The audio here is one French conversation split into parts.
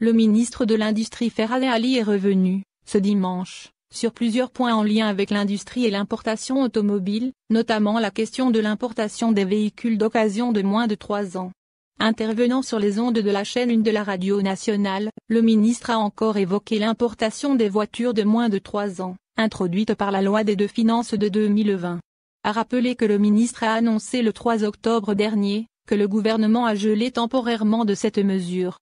Le ministre de l'Industrie Ferrale Ali est revenu, ce dimanche, sur plusieurs points en lien avec l'industrie et l'importation automobile, notamment la question de l'importation des véhicules d'occasion de moins de 3 ans. Intervenant sur les ondes de la chaîne 1 de la radio nationale, le ministre a encore évoqué l'importation des voitures de moins de 3 ans, introduite par la loi des deux finances de 2020. A rappelé que le ministre a annoncé le 3 octobre dernier, que le gouvernement a gelé temporairement de cette mesure,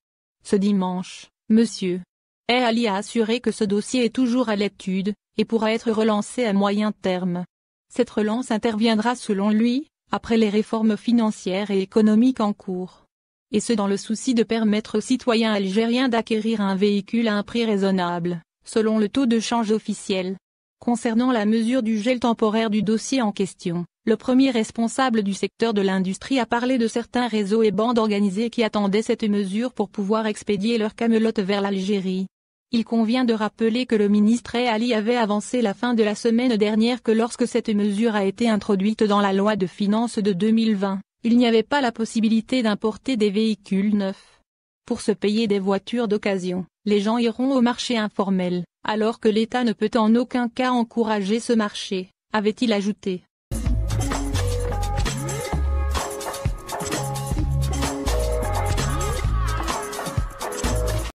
ce dimanche, Monsieur Ali a assuré que ce dossier est toujours à l'étude, et pourra être relancé à moyen terme. Cette relance interviendra selon lui, après les réformes financières et économiques en cours. Et ce dans le souci de permettre aux citoyens algériens d'acquérir un véhicule à un prix raisonnable, selon le taux de change officiel. Concernant la mesure du gel temporaire du dossier en question, le premier responsable du secteur de l'industrie a parlé de certains réseaux et bandes organisées qui attendaient cette mesure pour pouvoir expédier leurs camelotes vers l'Algérie. Il convient de rappeler que le ministre Ali avait avancé la fin de la semaine dernière que lorsque cette mesure a été introduite dans la loi de finances de 2020, il n'y avait pas la possibilité d'importer des véhicules neufs. Pour se payer des voitures d'occasion, les gens iront au marché informel, alors que l'État ne peut en aucun cas encourager ce marché, avait-il ajouté.